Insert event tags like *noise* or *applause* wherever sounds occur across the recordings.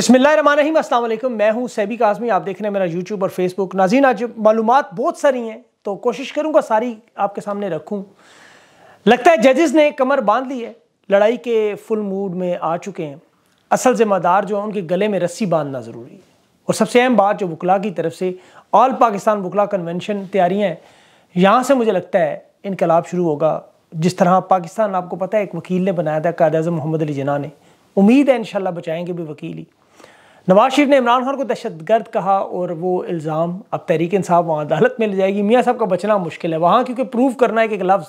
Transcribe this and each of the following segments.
बसमिलीम अल्लाम मैं हूँ सैबी काजमी आप देख रहे हैं मेरा यूट्यूब और फेसबुक नाजीन आज मालूम बहुत सारी हैं तो कोशिश करूँगा सारी आपके सामने रखूँ लगता है जजेस ने कमर बांध ली है लड़ाई के फुल मूड में आ चुके हैं असल ज़िम्मेदार जो है उनके गले में रस्सी बांधना ज़रूरी है और सबसे अहम बात जो वकला की तरफ से ऑल पाकिस्तान वकला कन्वेंशन तैयारियाँ हैं यहाँ से मुझे लगता है इनकलाब शुरू होगा जिस तरह पाकिस्तान आपको पता है एक वकील ने बनाया था कायद अजम मोहम्मद अली जना ने उम्मीद है इन बचाएँगे भी वकील ही नवाज शरीफ ने इमरान खान को दहशतगर्द कहा और वो इल्ज़ाम अब तहरीक साहब वहाँ अदालत में ले जाएगी मियाँ साहब का बचना मुश्किल है वहाँ क्योंकि प्रूव करना है कि एक लफ्ज़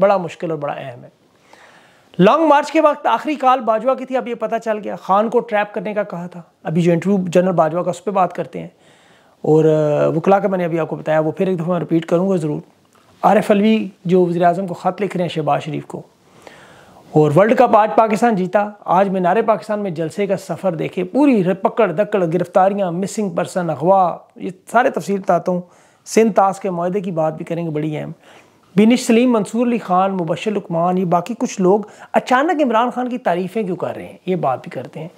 बड़ा मुश्किल और बड़ा अहम है लॉन्ग मार्च के वक्त आखिरी काल बाजवा की थी अब ये पता चल गया खान को ट्रैप करने का कहा था अभी जो इंटरव्यू जनरल बाजवा का उस पर बात करते हैं और वकला का मैंने अभी आपको बताया वो फिर एक दफ़ा मैं रिपीट करूँगा ज़रूर आर एफ अलवी जो वजी अजम को ख़त लिख रहे हैं शहबाज शरीफ को और वर्ल्ड कप आज पाकिस्तान जीता आज नारे पाकिस्तान में जलसे का सफ़र देखे पूरी पकड़ दकड़ गिरफ्तारियाँ मिसिंग पर्सन अगवा ये सारे तफसील बताता हूँ सिंध ताज के माहे की बात भी करेंगे बड़ी अहम बिनिश सलीम मंसूर अली खान मुबशर लकमान ये बाकी कुछ लोग अचानक इमरान खान की तारीफ़ें क्यों कर रहे हैं ये बात भी करते हैं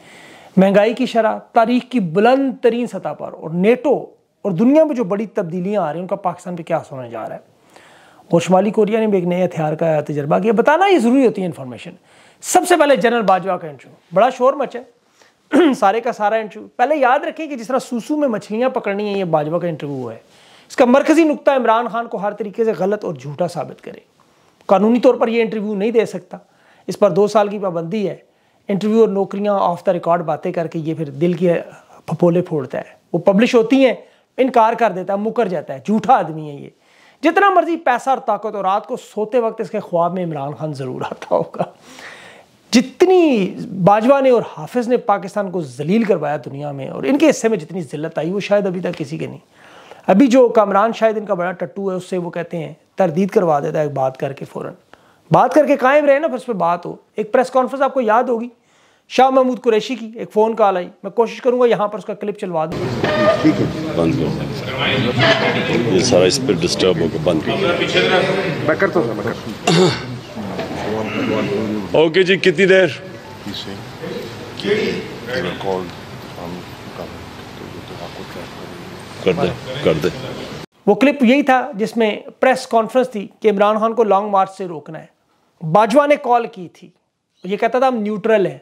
महंगाई की शरह तारीख की बुलंद तरीन सतह पर और नेटो और दुनिया में जो बड़ी तब्दीलियाँ आ रही हैं उनका पाकिस्तान पर क्या सुनने जा रहा है और शुमाली कोरिया ने भी एक नए हथियार का तजर्बा किया बताना ये ज़रूरी होती है इन्फॉर्मेशन सबसे पहले जनरल बाजवा का इंटरव्यू बड़ा शोर मच है *clears throat* सारे का सारा इंटरव्यू पहले याद रखें कि जिस तरह सूसू में मछलियाँ पकड़नी है ये बाजवा का इंटरव्यू है इसका मरकजी नुकता इमरान खान को हर तरीके से गलत और झूठा साबित करे कानूनी तौर पर यह इंटरव्यू नहीं दे सकता इस पर दो साल की पाबंदी है इंटरव्यू और नौकरियाँ ऑफ द रिकॉर्ड बातें करके ये फिर दिल की फपोले फोड़ता है वो पब्लिश होती हैं इनकार कर देता है मुकर जाता है झूठा आदमी है ये जितना मर्जी पैसा और ताकत और रात को सोते वक्त इसके ख्वाब में इमरान खान ज़रूर आता होगा जितनी बाजवा ने और हाफिज़ ने पाकिस्तान को जलील करवाया दुनिया में और इनके हिस्से में जितनी जिल्लत आई वो शायद अभी तक किसी के नहीं अभी जो कामरान शायद इनका बड़ा टट्टू है उससे वो कहते हैं तरदीद करवा देता है बात करके फ़ौरन बात करके कायम रहे ना फिर उस पर बात हो एक प्रेस कॉन्फ्रेंस आपको याद होगी शाह महमूद कुरैशी की एक फ़ोन कॉल आई मैं कोशिश करूंगा यहाँ पर उसका क्लिप चलवा दूँ ठीक है बंद करो ये सारा इस पर डिस्टर्ब होगा बंद करो मैं करता हूँ ओके जी कितनी देर कर दे कर दे वो क्लिप यही था जिसमें प्रेस कॉन्फ्रेंस थी कि इमरान खान को लॉन्ग मार्च से रोकना है बाजवा ने कॉल की थी ये कहता था हम न्यूट्रल हैं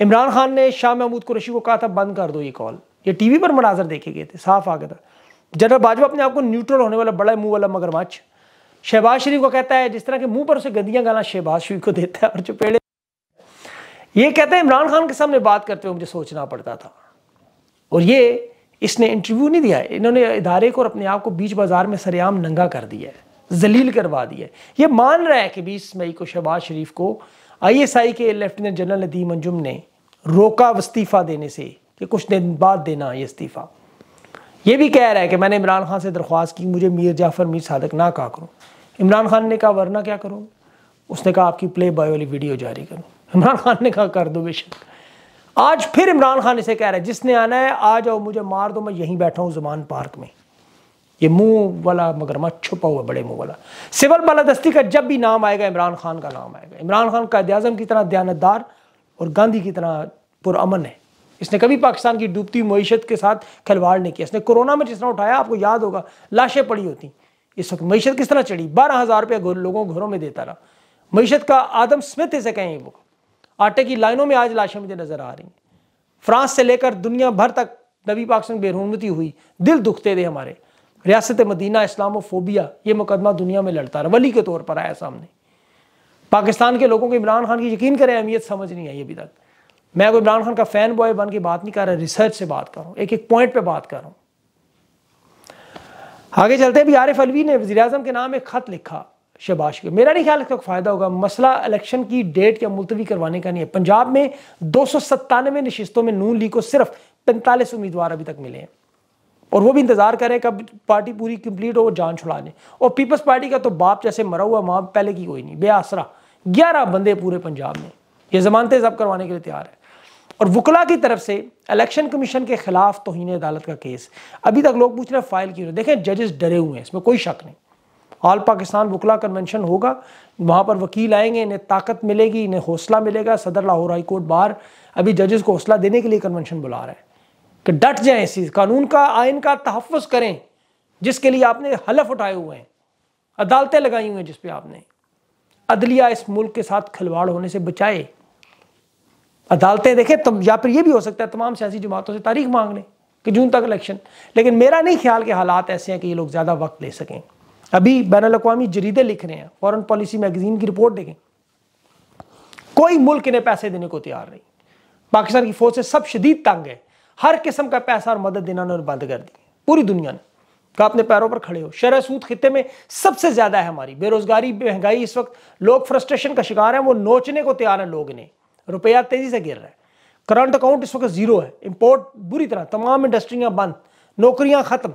इमरान खान ने शाह महमूद कुरैशी को कहा था बंद कर दो ये कॉल ये टीवी पर मनाजर देखे गए थे साफ आ गया था जनरल बाजवा अपने आप को न्यूट्रल होने वाला बड़ा मुंह वाला मगरमच्छ शहबाज शरीफ को कहता है जिस तरह के मुंह पर उसे गंदियां गाना शहबाज शरीफ को देता है और चपेड़े ये कहता है इमरान खान के सामने बात करते हुए मुझे सोचना पड़ता था और ये इसने इंटरव्यू नहीं दिया है इन्होंने इदारे को और अपने आप को बीच बाजार में सरेआम नंगा कर दिया है जलील करवा दिया है ये मान रहा है कि बीस मई को शहबाज शरीफ को आईएसआई के लेफ्टिनेंट जनरल नदीम अंजुम ने रोका इस्तीफ़ा देने से कि कुछ दिन बाद देना ये इस्तीफ़ा ये भी कह रहा है कि मैंने इमरान खान से दरख्वास्त की मुझे मीर जाफ़र मीर सादक ना कहा करूँ इमरान खान ने कहा वरना क्या करूँ उसने कहा आपकी प्ले बॉय वाली वीडियो जारी करूँ इमरान खान ने कहा कर दो बेशक आज फिर इमरान खान इसे कह रहा है जिसने आना है आ जाओ मुझे मार दो मैं यहीं बैठा हूँ जुमान पार्क में ये मुंह वाला मगरमच्छ छुपा हुआ बड़े मुंह वाला सिविल बालादस्ती का जब भी नाम आएगा इमरान खान का नाम आएगा इमरान खान कायद अजम की तरह दयानतदार और गांधी की तरह पुरमन है इसने कभी पाकिस्तान की डूबती मीशत के साथ खिलवाड़ नहीं किया इसने कोरोना में जिस तरह उठाया आपको याद होगा लाशें पड़ी होती इस वक्त मीशत किस तरह चढ़ी बारह हज़ार रुपया लोगों को घरों में देता रहा मीशत का आदम स्मित इसे कहें वो आटे की लाइनों में आज लाशें मुझे नज़र आ रही फ्रांस से लेकर दुनिया भर तक नबी पाकिस्तान से हुई दिल दुखते थे हमारे रियासत मदीना इस्लामोफोबिया ये मुकदमा दुनिया में लड़ता रहा वली के तौर पर आया सामने पाकिस्तान के लोगों को इमरान खान की यकीन करें अहमियत समझ नहीं आई अभी तक मैं अगर इमरान खान का फ़ैन बॉय बन के बात नहीं कर रहा रिसर्च से बात कर रहा हूँ एक एक पॉइंट पे बात कर रहा हूँ आगे चलते भी आरिफ अलवी ने वजी अजम के नाम एक ख़त लिखा शबाश के मेरा नहीं ख्याल इसका फ़ायदा होगा मसला इलेक्शन की डेट या मुलतवी करवाने का नहीं है पंजाब में दो सौ सत्तानवे नशस्तों में नून लीग को सिर्फ पैंतालीस उम्मीदवार अभी तक मिले हैं और वो भी इंतजार करें कब पार्टी पूरी कंप्लीट हो और जान छुड़ा दें और पीपल्स पार्टी का तो बाप जैसे मरा हुआ माँ पहले की कोई नहीं बेआसरा ग्यारह बंदे पूरे पंजाब में ये जमानतें जब करवाने के लिए तैयार है और वकला की तरफ से इलेक्शन कमीशन के खिलाफ तोहन अदालत का केस अभी तक लोग पूछ रहे हैं फाइल क्यों देखें जजेस डरे हुए हैं इसमें कोई शक नहीं ऑल पाकिस्तान वकला कन्वेंशन होगा वहाँ पर वकील आएंगे इन्हें ताकत मिलेगी इन्हें हौसला मिलेगा सदर लाहौर हाई कोर्ट बार अभी जजेस को हौसला देने के लिए कन्वेंशन बुला रहे हैं कि डट जाए इस कानून का आयन का तहफ़ करें जिसके लिए आपने हलफ उठाए हुए हैं अदालतें लगाई हुई हैं जिस आपने अदलिया इस मुल्क के साथ खिलवाड़ होने से बचाए अदालतें देखें तब या फिर ये भी हो सकता है तमाम सियासी जमातों से तारीख मांग लें कि जून तक इलेक्शन लेकिन मेरा नहीं ख्याल कि हालात ऐसे हैं कि ये लोग ज़्यादा वक्त ले सकें अभी बैन अवी जरीदे लिख रहे हैं फॉरन पॉलिसी मैगजीन की रिपोर्ट देखें कोई मुल्क इन्हें पैसे देने को तैयार नहीं पाकिस्तान की फौज से सब शदीद तंग है हर किस्म का पैसा और मदद देना उन्होंने बंद कर दी पूरी दुनिया ने कहा तो अपने पैरों पर खड़े हो शरह सूद खत्े में सबसे ज़्यादा है हमारी बेरोज़गारी महंगाई इस वक्त लोग फ्रस्ट्रेशन का शिकार है वो नोचने को तैयार है लोग ने रुपया तेज़ी से गिर रहा है करंट अकाउंट इस वक्त ज़ीरो है इम्पोर्ट बुरी तरह तमाम इंडस्ट्रियाँ बंद नौकरियाँ ख़त्म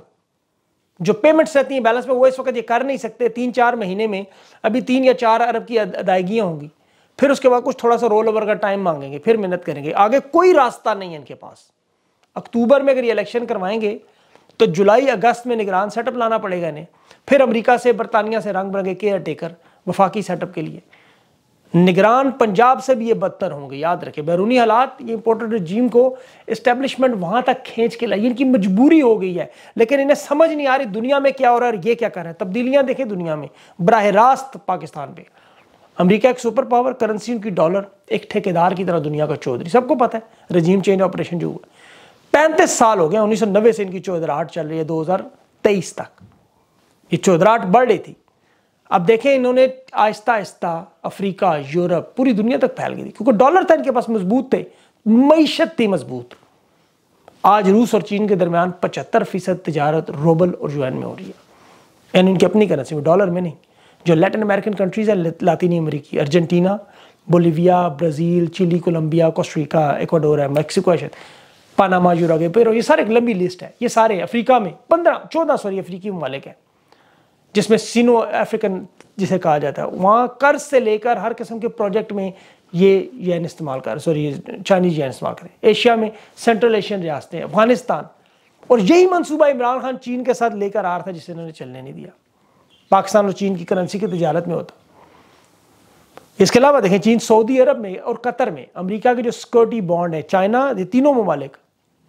जो पेमेंट्स रहती हैं बैलेंस में वो इस वक्त ये कर नहीं सकते तीन चार महीने में अभी तीन या चार अरब की अदायगियाँ होंगी फिर उसके बाद कुछ थोड़ा सा रोल ओवर का टाइम मांगेंगे फिर मेहनत करेंगे आगे कोई रास्ता नहीं है इनके पास अक्टूबर में अगर ये इलेक्शन करवाएंगे तो जुलाई अगस्त में निगरान सेटअप लाना पड़ेगा इन्हें फिर अमेरिका से बरतानिया से रंग बिरंगे केयर टेकर वफाकी सेटअप के लिए निगरान पंजाब से भी ये बदतर होंगे याद रखें बैरूनी हालात ये इंपोर्टेंट रजीम को इस्टेब्लिशमेंट वहाँ तक खींच के लाइए इनकी मजबूरी हो गई है लेकिन इन्हें समझ नहीं आ रही दुनिया में क्या हो रहा है और ये क्या कर रहा है तब्दीलियाँ देखें दुनिया में बरह रास्त पाकिस्तान पर अमरीका एक सुपर पावर करेंसी उनकी डॉलर एक ठेकेदार की तरह दुनिया का चौधरी सबको पता है रजीम चेंज ऑपरेशन जो हुआ पैंतीस साल हो गए 1990 से इनकी चौधराहट चल रही है 2023 तक ये चौधराहट बढ़ रही थी अब देखें इन्होंने आहिस्ता आहिस्ता अफ्रीका यूरोप पूरी दुनिया तक फैल गई थी क्योंकि डॉलर था इनके पास मजबूत थे मीशत थी मजबूत आज रूस और चीन के दरमियान पचहत्तर फीसद तजारत रोबल और जुआन में हो रही है यानी इनकी अपनी करेंसी में डॉलर में नहीं जो लेटिन अमेरिकन कंट्रीज़ है लातिनी अमेरिकी Argentina Bolivia Brazil Chile Colombia Costa Rica Ecuador है मैक्सिको है शायद पानामा के पेरो ये सारे एक लंबी लिस्ट है ये सारे अफ्रीका में पंद्रह चौदह सॉरी अफ्रीकी ममालिक हैं जिसमें सीनो अफ्रीकन जिसे कहा जाता है वहाँ कर्ज से लेकर हर किस्म के प्रोजेक्ट में ये यन इस्तेमाल कर सॉरी चाइनीज यन इस्तेमाल करें एशिया में सेंट्रल एशियन रियासतें अफगानिस्तान और यही मनसूबा इमरान खान चीन के साथ लेकर आ रहा था जिसे इन्होंने चलने नहीं दिया पाकिस्तान और चीन की करेंसी की तजारत में होता इसके अलावा देखें चीन सऊदी अरब में और कतर में अमेरिका के जो सिक्योरिटी बॉन्ड है चाइना ये तीनों ममालिक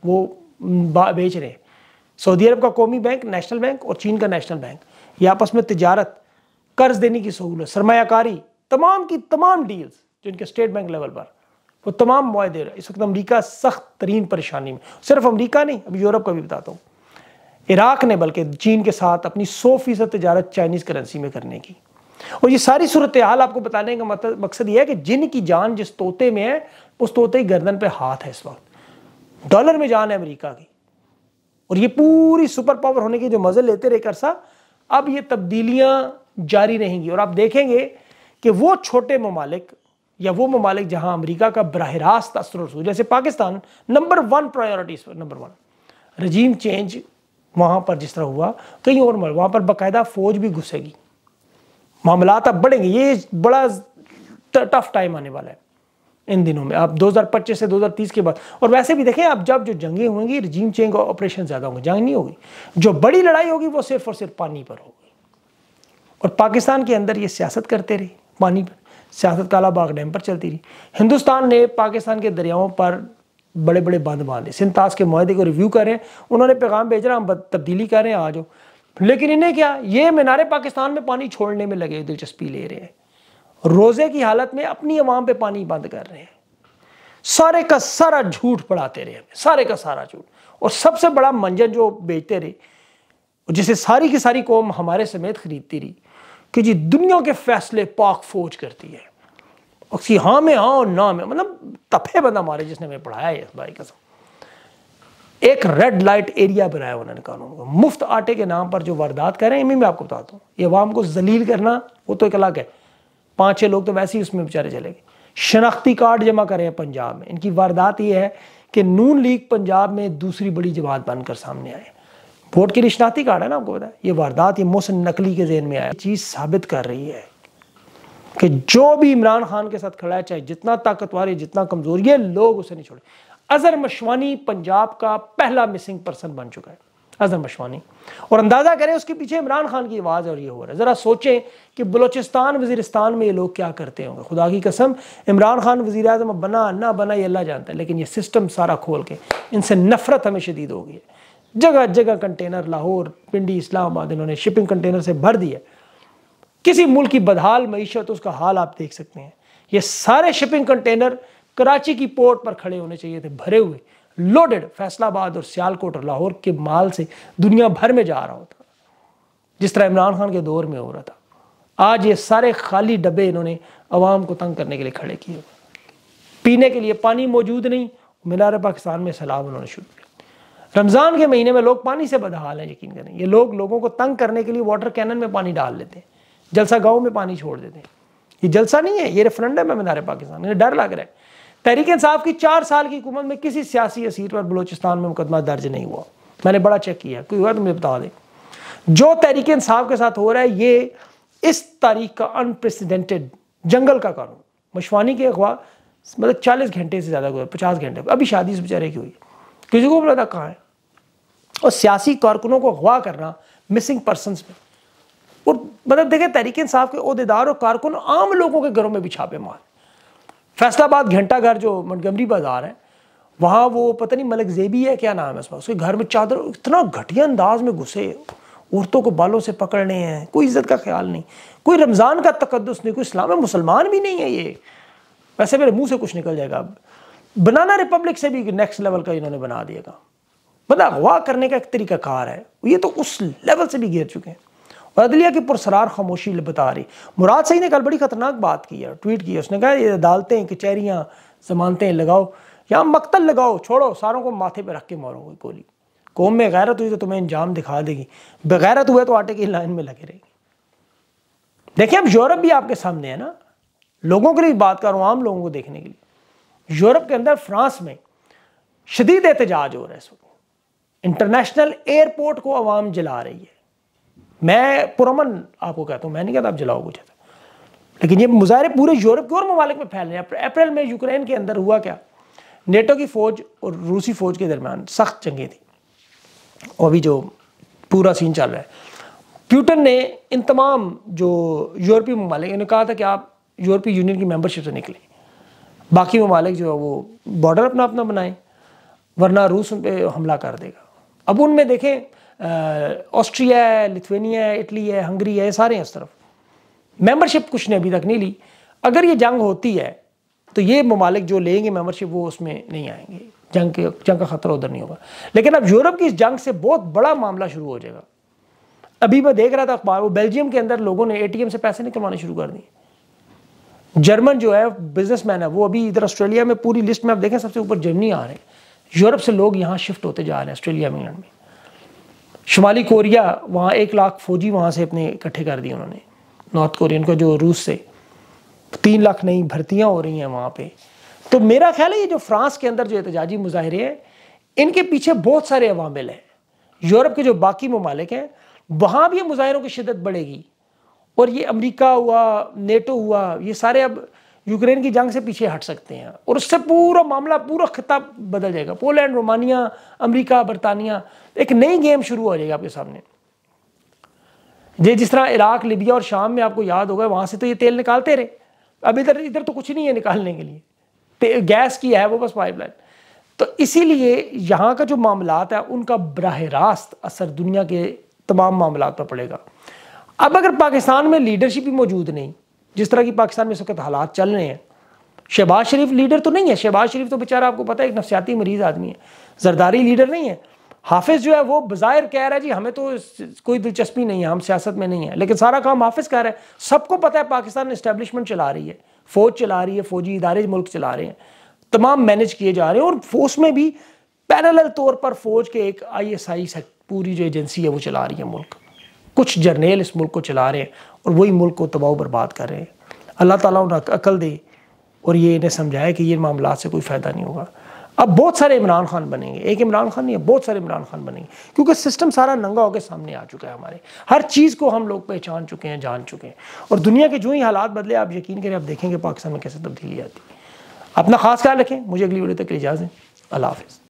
वो बेच रहे हैं सऊदी अरब का कौमी बैंक नेशनल बैंक और चीन का नेशनल बैंक ये आपस में तजारत कर्ज देने की सहूलत सरमाकारी तमाम की तमाम डील्स जो इनके स्टेट बैंक लेवल पर वो तमाम रहे इस वक्त अमरीका सख्त तरीन परेशानी में सिर्फ अमरीका नहीं अभी यूरोप का भी बताता हूँ इराक ने बल्कि चीन के साथ अपनी सौ फीसद तजारत चाइनीज़ करेंसी में करने की और ये सारी सूरत हाल आपको बताने का मतलब मकसद ये है कि जिनकी जान जिस तोते में है उस तोते की गर्दन पर हाथ है इस वक्त डॉलर में जान है अमेरिका की और ये पूरी सुपर पावर होने की जो मज़े लेते रहे करसा अब ये तब्दीलियाँ जारी रहेंगी और आप देखेंगे कि वो छोटे ममालिक या वो ममालिक जहां अमरीका का बरह रास्त असर जैसे Pakistan number one priority number one regime change वहाँ पर जिस तरह हुआ कहीं और मर वहाँ पर बाकायदा फ़ौज भी घुसेगी मामला अब बढ़ेंगे ये बड़ा टफ टाइम आने वाला है इन दिनों में आप 2025 से 2030 के बाद और वैसे भी देखें आप जब जो जंगें होंगी रजीम चेंज और ऑपरेशन ज़्यादा होंगे जंग नहीं होगी जो बड़ी लड़ाई होगी वो सिर्फ और सिर्फ पानी पर होगी और पाकिस्तान के अंदर ये सियासत करते रहे पानी पर सियासत काला बाग डैम पर चलती रही हिंदुस्तान ने पाकिस्तान के दरियाओं पर बड़े बड़े बंद बांधे सिंतास के माहे को रिव्यू करें उन्होंने पैगाम भेज रहा हम तब्दीली कर रहे हैं आ जाओ लेकिन इन्हें क्या ये मीनारे पाकिस्तान में पानी छोड़ने में लगे दिलचस्पी ले रहे हैं रोज़े की हालत में अपनी आवाम पे पानी बंद कर रहे हैं सारे का सारा झूठ पढ़ाते रहे हमें सारे का सारा झूठ और सबसे बड़ा मंजन जो बेचते रहे जिसे सारी की सारी कौम हमारे समेत खरीदती रही कि जी दुनिया के फैसले पाक फौज करती है उसकी हाँ में हाँ और ना में मतलब तफे बंदा मारे जिसने हमें पढ़ाया है भाई कसम एक रेड लाइट एरिया बनाया उन्होंने कानून को मुफ्त आटे के नाम पर जो वारदात कर रहे हैं मैं आपको बताता हूँ ये आवाम को जलील करना वो तो एक अलग है पाँच छः लोग तो वैसे ही उसमें बेचारे चले गए शनाख्ती कार्ड जमा करें हैं पंजाब में इनकी वारदात ये है कि नून लीग पंजाब में दूसरी बड़ी जमात बनकर सामने आए वोट के लिए शनाख्ती कार्ड है ना आपको पता है ये वारदात ये मोहसिन नकली के जेहन में आया चीज़ साबित कर रही है कि जो भी इमरान खान के साथ खड़ा है चाहे जितना ताकतवर है जितना कमज़ोर है लोग उसे नहीं छोड़े अजहर मशवानी पंजाब का पहला मिसिंग पर्सन बन चुका है अजहर मशवानी और अंदाज़ा करें उसके पीछे इमरान खान की आवाज़ और ये हो रहा है ज़रा सोचें कि बलोचिस्तान वजीरस्तान में ये लोग क्या करते होंगे खुदा की कसम इमरान खान वजी अजम बना ना बना ये अल्लाह जानता है लेकिन ये सिस्टम सारा खोल के इनसे नफरत हमें शदीद हो गई है जगह जगह कंटेनर लाहौर पिंडी इस्लामाबाद इन्होंने शिपिंग कंटेनर से भर दिया किसी मुल्क की बदहाल मीशत उसका हाल आप देख सकते हैं ये सारे शिपिंग कंटेनर कराची की पोर्ट पर खड़े होने चाहिए थे भरे हुए लोडेड फैसलाबाद और सियालकोट और लाहौर के माल से दुनिया भर में जा रहा होता जिस तरह इमरान खान के दौर में हो रहा था आज ये सारे खाली डब्बे इन्होंने आवाम को तंग करने के लिए खड़े किए पीने के लिए पानी मौजूद नहीं मीनार पाकिस्तान में सैलाब उन्होंने शुरू किया रमज़ान के महीने में लोग पानी से बदहाल हैं यकीन करें ये लोग लोगों को तंग करने के लिए वाटर कैनन में पानी डाल लेते हैं जलसा गाँव में पानी छोड़ देते हैं ये जलसा नहीं है ये रेफरेंडम है मीनार पाकिस्तान डर लग रहा है तहरीक इंसाफ की चार साल की हुकूमत में किसी सियासी असीर पर बलोचिस्तान में मुकदमा दर्ज नहीं हुआ मैंने बड़ा चेक किया कोई हुआ तो मुझे बता दें जो तहरीक इंसाफ के साथ हो रहा है ये इस तारीख का अनप्रेसिडेंटेड जंगल का कानून मशवानी के अखबार मतलब चालीस घंटे से ज़्यादा हुआ पचास घंटे अभी शादी इस बेचारे की हुई किसी को पता कहाँ है और सियासी कारकुनों को अगवा करना मिसिंग पर्सन में और मतलब देखें तहरीक इंसाफ के अहदेदार और कारकुन आम लोगों के घरों में भी छापे मार फैसलाबाद घंटा घर जो मंडगमरी बाज़ार है वहाँ वो पता नहीं मलक जेबी है क्या नाम है उसका उसके घर में चादर इतना घटिया अंदाज में घुसे औरतों को बालों से पकड़ने हैं कोई इज्जत का ख्याल नहीं कोई रमज़ान का तकदस नहीं कोई इस्लाम मुसलमान भी नहीं है ये वैसे मेरे मुँह से कुछ निकल जाएगा अब बनाना रिपब्लिक से भी नेक्स्ट लेवल का इन्होंने बना दिएगा बंदा अगवा करने का एक तरीका कार है ये तो उस लेवल से भी गिर चुके हैं और अदलिया की पुरसरार खामोशी बता रही मुराद सही ने कल बड़ी ख़तरनाक बात की है ट्वीट की उसने कहा ये अदालतें कचहरियाँ जमानतें लगाओ या मकतल लगाओ छोड़ो सारों को माथे पर रख के मारो गोली कौम में गैरत हुई तो तुम्हें इंजाम दिखा देगी बगैरत हुए तो आटे की लाइन में लगे रहेगी देखिए अब यूरोप भी आपके सामने है ना लोगों के लिए बात कर रहा हूँ आम लोगों को देखने के लिए यूरोप के अंदर फ्रांस में शदीद एहतजाज हो रहा है इंटरनेशनल एयरपोर्ट को आवाम जला रही है मैं पुरमन आपको कहता हूँ मैं नहीं कहता आप जलाओ मुझे लेकिन ये मुजाहरे पूरे यूरोप के और ममालिक में फैल रहे हैं अप्रैल में यूक्रेन के अंदर हुआ क्या नेटो की फ़ौज और रूसी फ़ौज के दरमियान सख्त जंगें थी और अभी जो पूरा सीन चल रहा है प्यूटन ने इन तमाम जो यूरोपीय ममालिक इन्होंने कहा था कि आप यूरोपीय यूनियन की मेम्बरशिप से निकलें बाकी ममालिक जो है वो बॉर्डर अपना अपना बनाएं वरना रूस उन पर हमला कर देगा अब उनमें देखें ऑस्ट्रिया है लिथुनिया है इटली है हंगरी है सारे हैं उस तरफ मेंबरशिप कुछ ने अभी तक नहीं ली अगर ये जंग होती है तो ये ममालिक जो लेंगे मेंबरशिप वो उसमें नहीं आएंगे जंग के जंग का खतरा उधर नहीं होगा लेकिन अब यूरोप की इस जंग से बहुत बड़ा मामला शुरू हो जाएगा अभी मैं देख रहा था अखबार वो बेल्जियम के अंदर लोगों ने ए से पैसे निकलवाने शुरू कर दिए जर्मन जो है बिजनेस है वो अभी इधर ऑस्ट्रेलिया में पूरी लिस्ट में आप देखें सबसे ऊपर जर्मनी आ रहे हैं यूरोप से लोग यहाँ शिफ्ट होते जा रहे हैं ऑस्ट्रेलिया इंग्लैंड में शुमाली कोरिया वहाँ एक लाख फौजी वहाँ से अपने इकट्ठे कर दिए उन्होंने नॉर्थ कोरियन को जो रूस से तीन लाख नई भर्तियाँ हो रही हैं वहाँ पे तो मेरा ख्याल है ये जो फ्रांस के अंदर जो एहतजाजी मुजाहरे हैं इनके पीछे बहुत सारे अवामिल हैं यूरोप के जो बाकी ममालिक हैं वहाँ भी मुजाहरों की शिदत बढ़ेगी और ये अमरीका हुआ नेटो हुआ ये सारे अब यूक्रेन की जंग से पीछे हट सकते हैं और उससे पूरा मामला पूरा खिताब बदल जाएगा पोलैंड रोमानिया अमेरिका बरतानिया एक नई गेम शुरू हो जाएगी आपके सामने जे जिस तरह इराक लिबिया और शाम में आपको याद होगा वहाँ से तो ये तेल निकालते रहे अब इधर इधर तो कुछ नहीं है निकालने के लिए गैस की है वो बस पाइपलाइन तो इसीलिए यहाँ का जो मामला है उनका बरह रास्त असर दुनिया के तमाम मामला पर पड़ेगा अब अगर पाकिस्तान में लीडरशिप ही मौजूद नहीं जिस तरह की पाकिस्तान में इस वक्त हालात चल रहे हैं शहबाज शरीफ लीडर तो नहीं है शहबाज शरीफ तो बेचारा आपको पता है एक नफसियाती मरीज आदमी है जरदारी लीडर नहीं है हाफिज़ जो है वो बाहिर कह रहा है जी हमें तो कोई दिलचस्पी नहीं है हम सियासत में नहीं है लेकिन सारा काम हाफिज़ कह रहा है सबको पता है पाकिस्तान इस्टेब्लिशमेंट चला रही है फ़ौज चला रही है फ़ौजी इदारे मुल्क चला रहे हैं तमाम मैनेज किए जा रहे हैं और फोर्स में भी पैरल तौर पर फ़ौज के एक आई एस आई पूरी जो एजेंसी है वो चला रही है मुल्क कुछ जर्नेल इस मुल्क को चला रहे हैं और वही मुल्क को तबाह बर्बाद कर रहे हैं अल्लाह ताला उन्हें अकल दे और ये इन्हें समझाया कि ये मामला से कोई फ़ायदा नहीं होगा अब बहुत सारे इमरान खान बनेंगे एक इमरान खान नहीं है बहुत सारे इमरान खान बनेंगे क्योंकि सिस्टम सारा नंगा होकर सामने आ चुका है हमारे हर चीज़ को हम लोग पहचान चुके हैं जान चुके हैं और दुनिया के जो ही हालात बदले आप यकीन करें आप देखेंगे पाकिस्तान में कैसे तब्दीली आती है अपना खास ख्याल रखें मुझे अगली वीडियो तक इजाज़ें अल्लाह हाफिज़